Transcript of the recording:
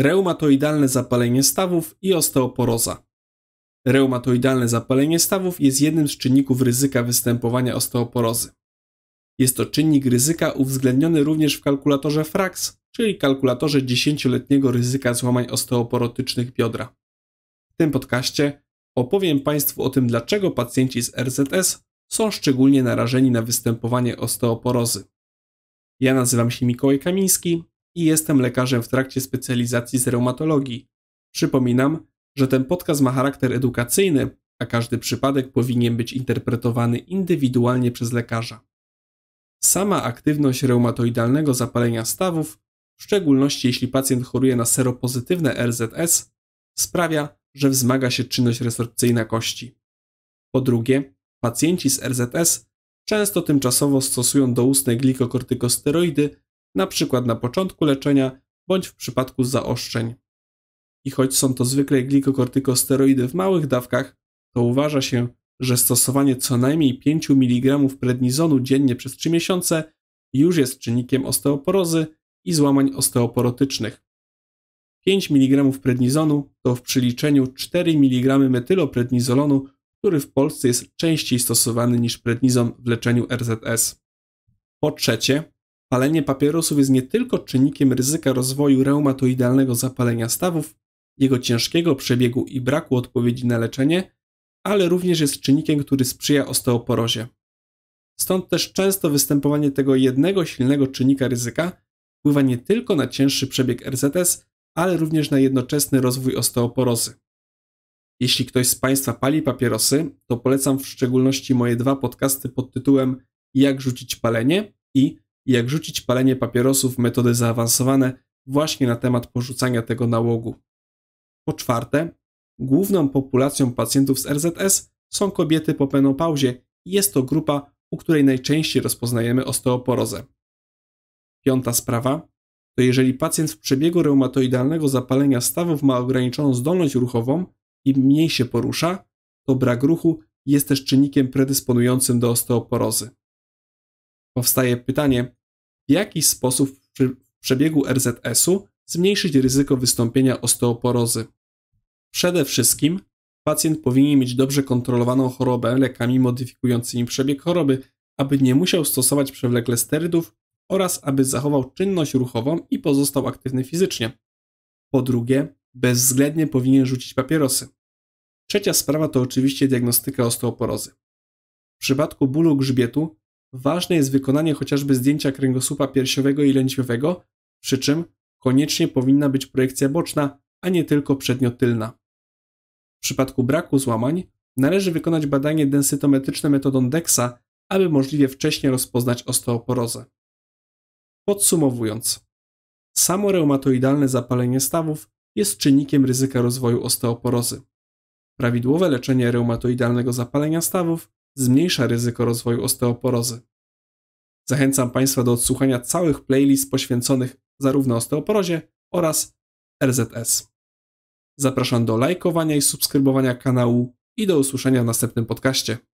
reumatoidalne zapalenie stawów i osteoporoza. Reumatoidalne zapalenie stawów jest jednym z czynników ryzyka występowania osteoporozy. Jest to czynnik ryzyka uwzględniony również w kalkulatorze FRAX, czyli kalkulatorze 10-letniego ryzyka złamań osteoporotycznych biodra. W tym podcaście opowiem Państwu o tym, dlaczego pacjenci z RZS są szczególnie narażeni na występowanie osteoporozy. Ja nazywam się Mikołaj Kamiński, i jestem lekarzem w trakcie specjalizacji z reumatologii. Przypominam, że ten podcast ma charakter edukacyjny, a każdy przypadek powinien być interpretowany indywidualnie przez lekarza. Sama aktywność reumatoidalnego zapalenia stawów, w szczególności jeśli pacjent choruje na seropozytywne RZS, sprawia, że wzmaga się czynność resorpcyjna kości. Po drugie, pacjenci z RZS często tymczasowo stosują doustne glikokortykosteroidy np. na początku leczenia bądź w przypadku zaostrzeń. I choć są to zwykle glikokortykosteroidy w małych dawkach, to uważa się, że stosowanie co najmniej 5 mg prednizonu dziennie przez 3 miesiące już jest czynnikiem osteoporozy i złamań osteoporotycznych. 5 mg prednizonu to w przeliczeniu 4 mg metyloprednizolonu, który w Polsce jest częściej stosowany niż prednizon w leczeniu RZS. Po trzecie, Palenie papierosów jest nie tylko czynnikiem ryzyka rozwoju reumatoidalnego zapalenia stawów, jego ciężkiego przebiegu i braku odpowiedzi na leczenie, ale również jest czynnikiem, który sprzyja osteoporozie. Stąd też często występowanie tego jednego silnego czynnika ryzyka wpływa nie tylko na cięższy przebieg RZS, ale również na jednoczesny rozwój osteoporozy. Jeśli ktoś z Państwa pali papierosy, to polecam w szczególności moje dwa podcasty pod tytułem Jak rzucić palenie i i jak rzucić palenie papierosów metody zaawansowane właśnie na temat porzucania tego nałogu. Po czwarte, główną populacją pacjentów z RZS są kobiety po menopauzie i jest to grupa, u której najczęściej rozpoznajemy osteoporozę. Piąta sprawa to jeżeli pacjent w przebiegu reumatoidalnego zapalenia stawów ma ograniczoną zdolność ruchową i mniej się porusza, to brak ruchu jest też czynnikiem predysponującym do osteoporozy. Powstaje pytanie, w jaki sposób w przebiegu RZS-u zmniejszyć ryzyko wystąpienia osteoporozy. Przede wszystkim pacjent powinien mieć dobrze kontrolowaną chorobę lekami modyfikującymi przebieg choroby, aby nie musiał stosować przewlekle sterydów oraz aby zachował czynność ruchową i pozostał aktywny fizycznie. Po drugie, bezwzględnie powinien rzucić papierosy. Trzecia sprawa to oczywiście diagnostyka osteoporozy. W przypadku bólu grzbietu Ważne jest wykonanie chociażby zdjęcia kręgosłupa piersiowego i lędźwiowego, przy czym koniecznie powinna być projekcja boczna, a nie tylko przedniotylna. W przypadku braku złamań należy wykonać badanie densytometryczne metodą DEXA, aby możliwie wcześnie rozpoznać osteoporozę. Podsumowując, samo reumatoidalne zapalenie stawów jest czynnikiem ryzyka rozwoju osteoporozy. Prawidłowe leczenie reumatoidalnego zapalenia stawów zmniejsza ryzyko rozwoju osteoporozy. Zachęcam Państwa do odsłuchania całych playlist poświęconych zarówno osteoporozie oraz RZS. Zapraszam do lajkowania i subskrybowania kanału i do usłyszenia w następnym podcaście.